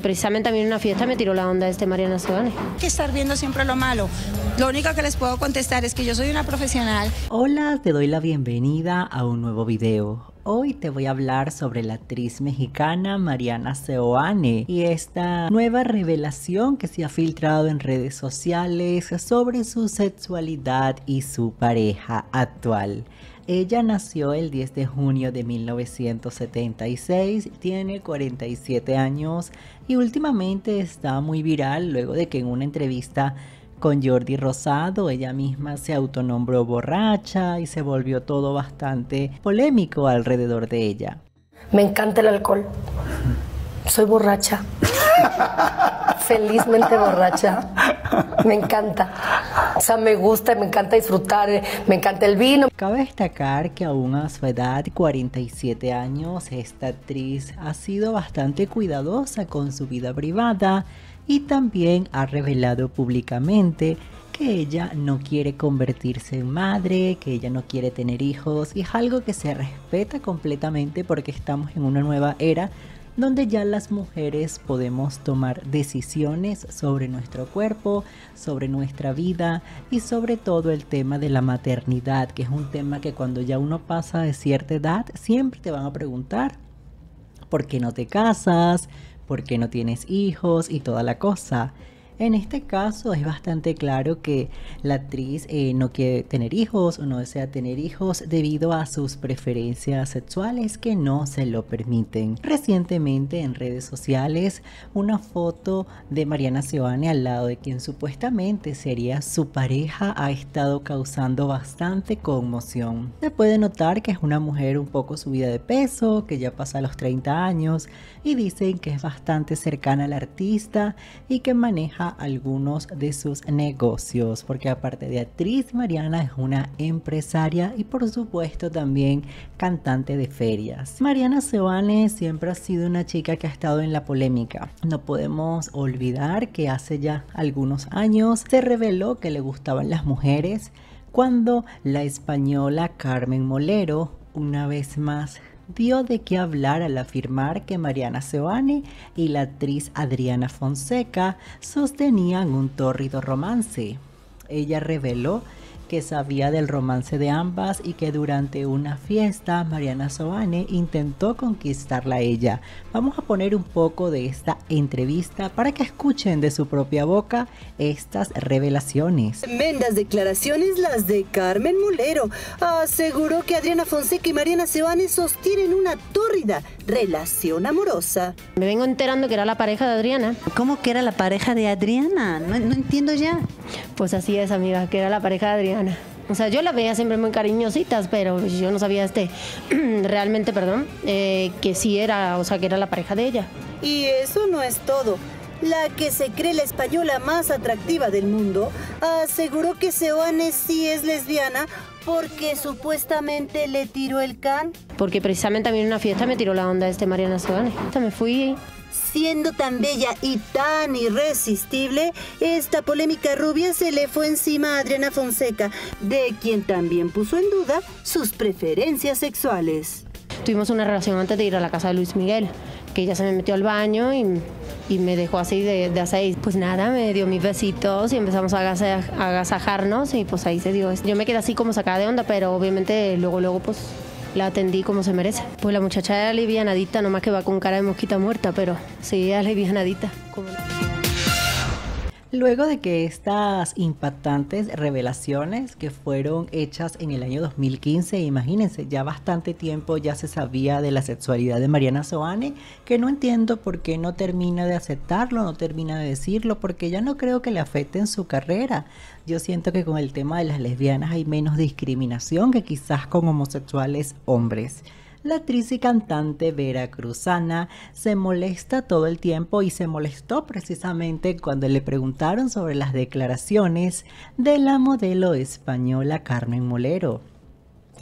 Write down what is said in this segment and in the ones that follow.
precisamente también en una fiesta me tiró la onda este Mariana Naciones. que estar viendo siempre lo malo. Lo único que les puedo contestar es que yo soy una profesional. Hola, te doy la bienvenida a un nuevo video. Hoy te voy a hablar sobre la actriz mexicana Mariana Seoane y esta nueva revelación que se ha filtrado en redes sociales sobre su sexualidad y su pareja actual. Ella nació el 10 de junio de 1976, tiene 47 años y últimamente está muy viral luego de que en una entrevista con Jordi Rosado. Ella misma se autonombró borracha y se volvió todo bastante polémico alrededor de ella. Me encanta el alcohol. Soy borracha. Felizmente borracha. Me encanta. O me gusta, me encanta disfrutar, eh, me encanta el vino. Cabe destacar que aún a su edad, 47 años, esta actriz ha sido bastante cuidadosa con su vida privada y también ha revelado públicamente que ella no quiere convertirse en madre, que ella no quiere tener hijos y es algo que se respeta completamente porque estamos en una nueva era donde ya las mujeres podemos tomar decisiones sobre nuestro cuerpo, sobre nuestra vida y sobre todo el tema de la maternidad, que es un tema que cuando ya uno pasa de cierta edad siempre te van a preguntar, ¿por qué no te casas? ¿Por qué no tienes hijos? Y toda la cosa. En este caso es bastante claro que la actriz eh, no quiere tener hijos o no desea tener hijos debido a sus preferencias sexuales que no se lo permiten. Recientemente en redes sociales una foto de Mariana Seoane al lado de quien supuestamente sería su pareja ha estado causando bastante conmoción. Se puede notar que es una mujer un poco subida de peso, que ya pasa los 30 años y dicen que es bastante cercana al artista y que maneja algunos de sus negocios, porque aparte de actriz, Mariana es una empresaria y por supuesto también cantante de ferias. Mariana Sebane siempre ha sido una chica que ha estado en la polémica. No podemos olvidar que hace ya algunos años se reveló que le gustaban las mujeres cuando la española Carmen Molero una vez más dio de qué hablar al afirmar que Mariana Seoane y la actriz Adriana Fonseca sostenían un tórrido romance. Ella reveló que sabía del romance de ambas y que durante una fiesta Mariana Soane intentó conquistarla a ella. Vamos a poner un poco de esta entrevista para que escuchen de su propia boca estas revelaciones. Tremendas declaraciones las de Carmen Mulero. Aseguró que Adriana Fonseca y Mariana Soane sostienen una tórrida relación amorosa. Me vengo enterando que era la pareja de Adriana. ¿Cómo que era la pareja de Adriana? No, entiendo ya. Pues así es, amiga, que era la pareja de Adriana. O sea, yo la veía siempre muy cariñositas, pero yo no sabía este, realmente, perdón, eh, que sí era, o sea, que era la pareja de ella. Y eso no es todo. La que se cree la española más atractiva del mundo aseguró que Seoane sí es lesbiana porque supuestamente le tiró el can. Porque precisamente también en una fiesta me tiró la onda este Mariana Esta Me fui Siendo tan bella y tan irresistible, esta polémica rubia se le fue encima a Adriana Fonseca, de quien también puso en duda sus preferencias sexuales. Tuvimos una relación antes de ir a la casa de Luis Miguel que ya se me metió al baño y, me dejó así de, de a seis. Pues nada, me dio mis besitos y empezamos a agasajarnos y pues ahí se dio. Yo me quedé así como sacada de onda, pero obviamente luego, luego pues la atendí como se merece. Pues la muchacha era alivianadita, nomás que va con cara de mosquita muerta, pero sí, alivianadita. Como... Luego de que estas impactantes revelaciones que fueron hechas en el año 2015, imagínense, ya bastante tiempo ya se sabía de la sexualidad de Mariana Soane, que no entiendo por qué no termina de aceptarlo, no termina de decirlo, porque ya no creo que le afecte en su carrera. Yo siento que con el tema de las lesbianas hay menos discriminación que quizás con homosexuales hombres la actriz y cantante Vera Cruzana se molesta todo el tiempo y se molestó precisamente cuando le preguntaron sobre las declaraciones de la modelo española Carmen Molero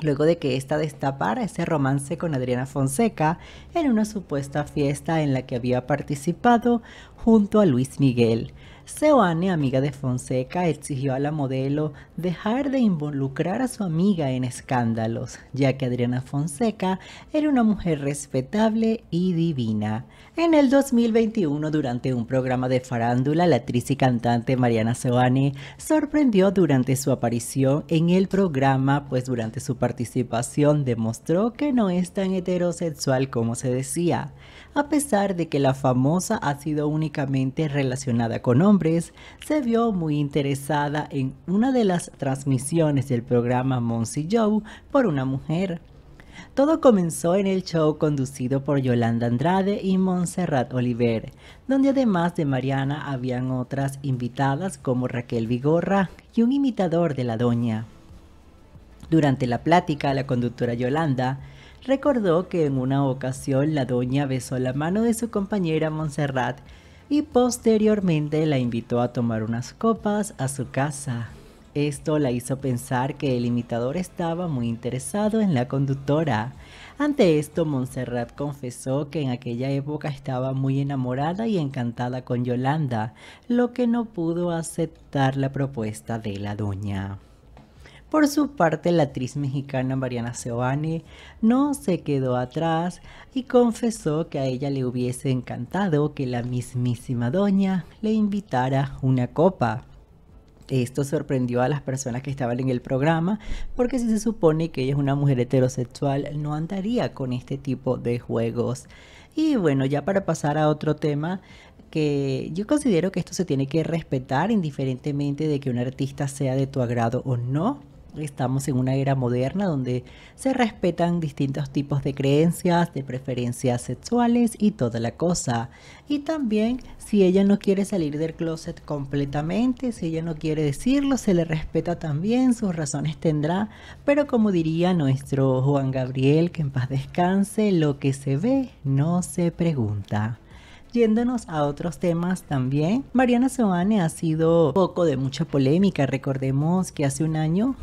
luego de que ésta destapara ese romance con Adriana Fonseca en una supuesta fiesta en la que había participado junto a Luis Miguel. Seoane, amiga de Fonseca, exigió a la modelo dejar de involucrar a su amiga en escándalos, ya que Adriana Fonseca era una mujer respetable y divina. En el 2021, durante un programa de farándula, la actriz y cantante Mariana Seoane sorprendió durante su aparición en el programa, pues durante su participación demostró que no es tan heterosexual como se decía. A pesar de que la famosa ha sido únicamente relacionada con hombres, se vio muy interesada en una de las transmisiones del programa Monsi Joe por una mujer. Todo comenzó en el show conducido por Yolanda Andrade y Montserrat Oliver, donde además de Mariana habían otras invitadas como Raquel Vigorra y un imitador de la doña. Durante la plática, la conductora Yolanda recordó que en una ocasión la doña besó la mano de su compañera Montserrat y posteriormente la invitó a tomar unas copas a su casa. Esto la hizo pensar que el imitador estaba muy interesado en la conductora. Ante esto, Montserrat confesó que en aquella época estaba muy enamorada y encantada con Yolanda, lo que no pudo aceptar la propuesta de la doña. Por su parte, la actriz mexicana Mariana Seoane no se quedó atrás y confesó que a ella le hubiese encantado que la mismísima doña le invitara una copa. Esto sorprendió a las personas que estaban en el programa, porque si se supone que ella es una mujer heterosexual, no andaría con este tipo de juegos. Y bueno, ya para pasar a otro tema, que yo considero que esto se tiene que respetar indiferentemente de que un artista sea de tu agrado o no. Estamos en una era moderna donde se respetan distintos tipos de creencias, de preferencias sexuales y toda la cosa. Y también si ella no quiere salir del closet completamente, si ella no quiere decirlo, se le respeta también, sus razones tendrá. Pero como diría nuestro Juan Gabriel, que en paz descanse, lo que se ve no se pregunta. Yéndonos a otros temas también, Mariana Soane ha sido poco de mucha polémica. Recordemos que hace un año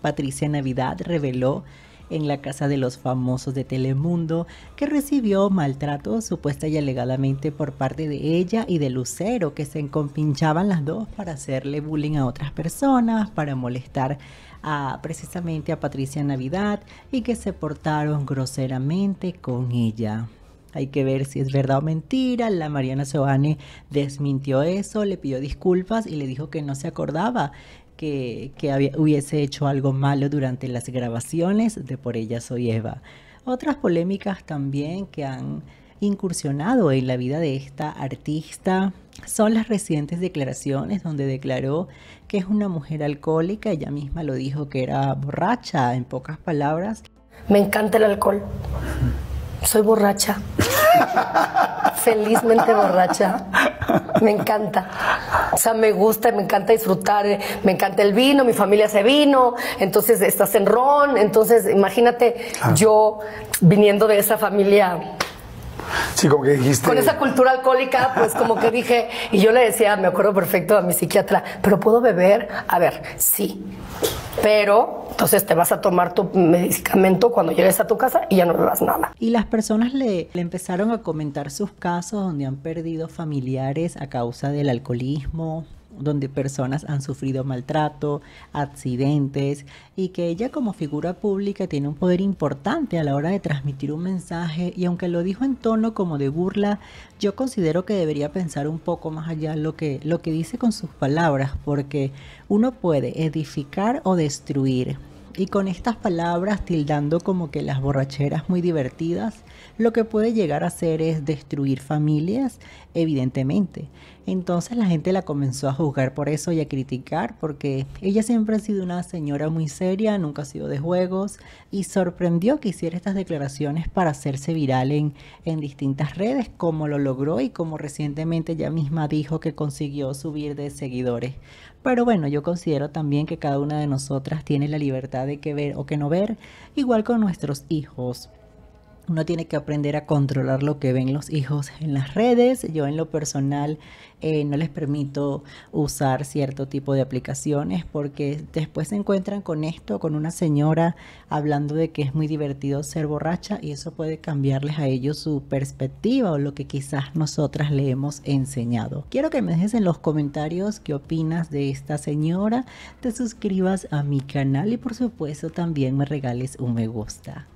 Patricia Navidad reveló en la casa de los famosos de Telemundo, que recibió maltrato supuesta y alegadamente por parte de ella y de Lucero, que se encompinchaban las dos para hacerle bullying a otras personas, para molestar a, precisamente a Patricia Navidad y que se portaron groseramente con ella. Hay que ver si es verdad o mentira. La Mariana Soane desmintió eso, le pidió disculpas y le dijo que no se acordaba que, hubiese hecho algo malo durante las grabaciones de Por ella soy Eva. Otras polémicas también que han incursionado en la vida de esta artista son las recientes declaraciones donde declaró que es una mujer alcohólica, ella misma lo dijo que era borracha, en pocas palabras. Me encanta el alcohol. Soy borracha. Felizmente borracha. Me encanta. O sea, me gusta, me encanta disfrutar, eh, me encanta el vino, mi familia hace vino, entonces estás en ron, entonces imagínate yo viniendo de esa familia con esa cultura alcohólica, pues como que dije, y yo le decía, me acuerdo perfecto a mi psiquiatra, pero puedo beber, a ver, sí, pero entonces te vas a tomar tu medicamento cuando llegues a tu casa y ya no bebas nada. Y las personas le, le empezaron a comentar sus casos donde han perdido familiares a causa del alcoholismo, donde personas han sufrido maltrato, accidentes y que ella como figura pública tiene un poder importante a la hora de transmitir un mensaje y aunque lo dijo en tono como de burla, yo considero que debería pensar un poco más allá lo que, lo que dice con sus palabras porque uno puede edificar o destruir y con estas palabras tildando como que las borracheras muy divertidas, lo que puede llegar a hacer es destruir familias, evidentemente. Entonces la gente la comenzó a juzgar por eso y a criticar porque ella siempre ha sido una señora muy seria, nunca ha sido de juegos y sorprendió que hiciera estas declaraciones para hacerse viral en, en distintas redes, como lo logró y como recientemente ella misma dijo que consiguió subir de seguidores. Pero bueno, yo considero también que cada una de nosotras tiene la libertad de que ver o que no ver, igual con nuestros hijos uno tiene que aprender a controlar lo que ven los hijos en las redes. Yo en lo personal eh, no les permito usar cierto tipo de aplicaciones porque después se encuentran con esto, con una señora hablando de que es muy divertido ser borracha y eso puede cambiarles a ellos su perspectiva o lo que quizás nosotras le hemos enseñado. Quiero que me dejes en los comentarios qué opinas de esta señora, te suscribas a mi canal y por supuesto también me regales un me gusta.